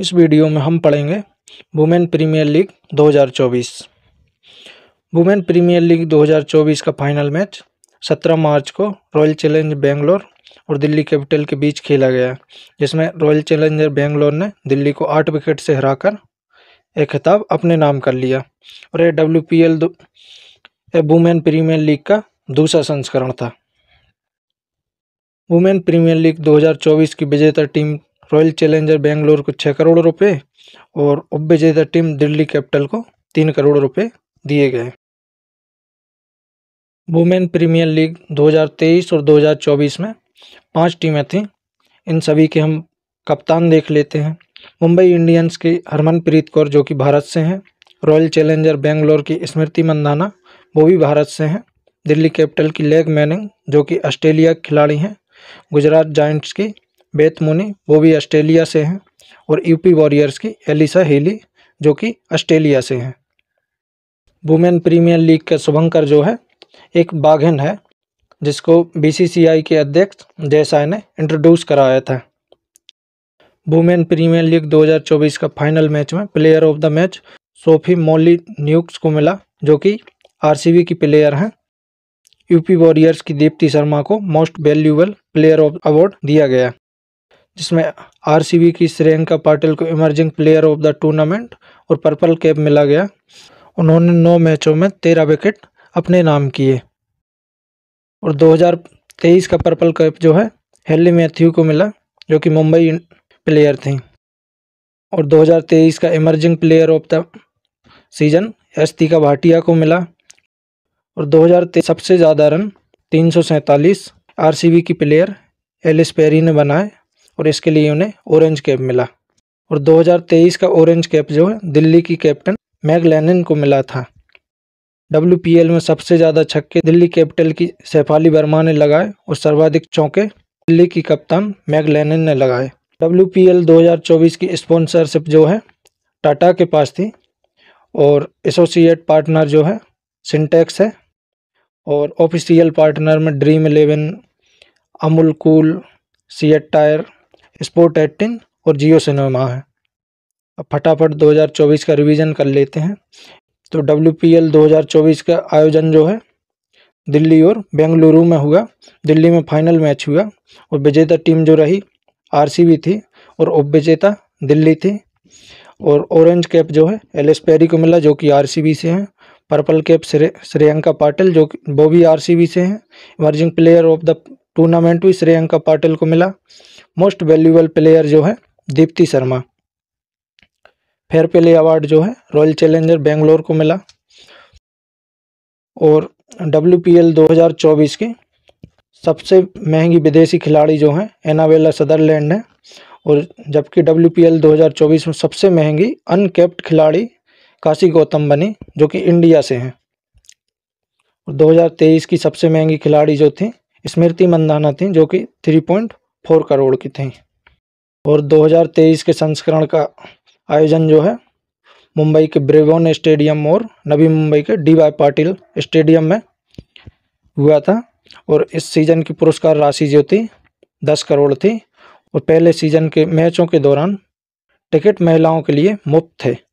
इस वीडियो में हम पढ़ेंगे women premier league 2024 women premier league 2024 का फाइनल मैच 17 मार्च को रॉयल चैलेंज बेंगलोर और दिल्ली कैपिटल के बीच खेला गया जिसमें रॉयल चैलेंजर बेंगलोर ने दिल्ली को आठ विकेट से हराकर एक खिताब अपने नाम कर लिया और यह W P L women premier league का दूसरा संस्करण था वुमेन प्रीमियर लीग 2024 की विजेता टीम रॉयल चैलेंजर बेंगलोर को छः करोड़ रुपए और उब्बे जैदा टीम दिल्ली कैपिटल को तीन करोड़ रुपए दिए गए वुमेन प्रीमियर लीग 2023 और 2024 में पांच टीमें थीं इन सभी के हम कप्तान देख लेते हैं मुंबई इंडियंस की हरमनप्रीत कौर जो कि भारत से हैं रॉयल चैलेंजर बेंगलोर की स्मृति मंदाना वो भी भारत से हैं दिल्ली कैपिटल की लेग मैनिंग जो कि ऑस्ट्रेलिया खिलाड़ी हैं गुजरात जाइंट्स की बेत मुनी वो भी ऑस्ट्रेलिया से हैं और यूपी वॉरियर्स की एलिसा हेली जो कि ऑस्ट्रेलिया से हैं वुमेन प्रीमियर लीग के शुभंकर जो है एक बाघिन है जिसको बीसीसीआई के अध्यक्ष जयसाय ने इंट्रोड्यूस कराया था वुमेन प्रीमियर लीग 2024 का फाइनल मैच में player of the match Sophie Molineux को मिला जो कि आरसीबी की प्लेयर हैं यूपी वॉरियर्स की दीप्ति शर्मा को most valuable player of award दिया गया जिसमें आरसीबी की श्रेयंका पाटिल को emerging player of the tournament और पर्पल कैप मिला गया उन्होंने नौ मैचों में तेरह विकेट अपने नाम किए और 2023 का पर्पल कैप जो है हेली मैथ्यू को मिला जो कि मुंबई प्लेयर थी और 2023 का emerging player of the season Yastika Bhatia को मिला और दो सबसे ज़्यादा रन तीन सौ की प्लेयर एलिस पेरी ने बनाए और इसके लिए उन्हें ऑरेंज कैप मिला और 2023 का ऑरेंज कैप जो है दिल्ली की कैप्टन मैग लैनन को मिला था डब्ल्यू में सबसे ज़्यादा छक्के दिल्ली कैपिटल की सैफाली वर्मा ने लगाए और सर्वाधिक चौके दिल्ली की कप्तान मैग लैनन ने लगाए डब्ल्यू 2024 की स्पॉन्सरशिप जो है टाटा के पास थी और एसोसिएट पार्टनर जो है सिंटेक्स है और ऑफिशियल पार्टनर में Dream Eleven Amul Kool CEAT tyre Sport Eighteen और जियो सिनेमा है अब फटाफट 2024 का रिवीजन कर लेते हैं तो डब्ल्यू पी एल 2024 का आयोजन जो है दिल्ली और बेंगलुरु में हुआ दिल्ली में फाइनल मैच हुआ और विजेता टीम जो रही आर थी और उप विजेता दिल्ली थी और ऑरेंज कैप जो है एल एस पेरी को मिला जो कि आरसीबी से हैं पर्पल कैप श्रेयंका पाटिल जो कि वो भी आरसीबी से हैं emerging player of the tournament भी श्रेयंका पाटिल को मिला मोस्ट वैल्यूबल प्लेयर जो है Deepti Sharma fair play award जो है रॉयल चैलेंजर बेंगलोर को मिला और डब्ल्यू पी एल दो हज़ार चौबीस के सबसे महंगी विदेशी खिलाड़ी जो है एनावेला सदरलैंड है और जबकि डब्ल्यू पी एल दो हज़ार चौबीस में सबसे महंगी अनकैप्ड खिलाड़ी काशी गौतम बनी जो कि इंडिया से हैं और दो हज़ार तेईस की सबसे महंगी खिलाड़ी जो थी स्मृति मंदाना थी जो कि 3.4 करोड़ की थी और 2023 के संस्करण का आयोजन जो है मुंबई के ब्रिगोन स्टेडियम और नवी मुंबई के डी वाई पाटिल स्टेडियम में हुआ था और इस सीज़न की पुरस्कार राशि जो थी दस करोड़ थी और पहले सीज़न के मैचों के दौरान टिकट महिलाओं के लिए मुफ्त थे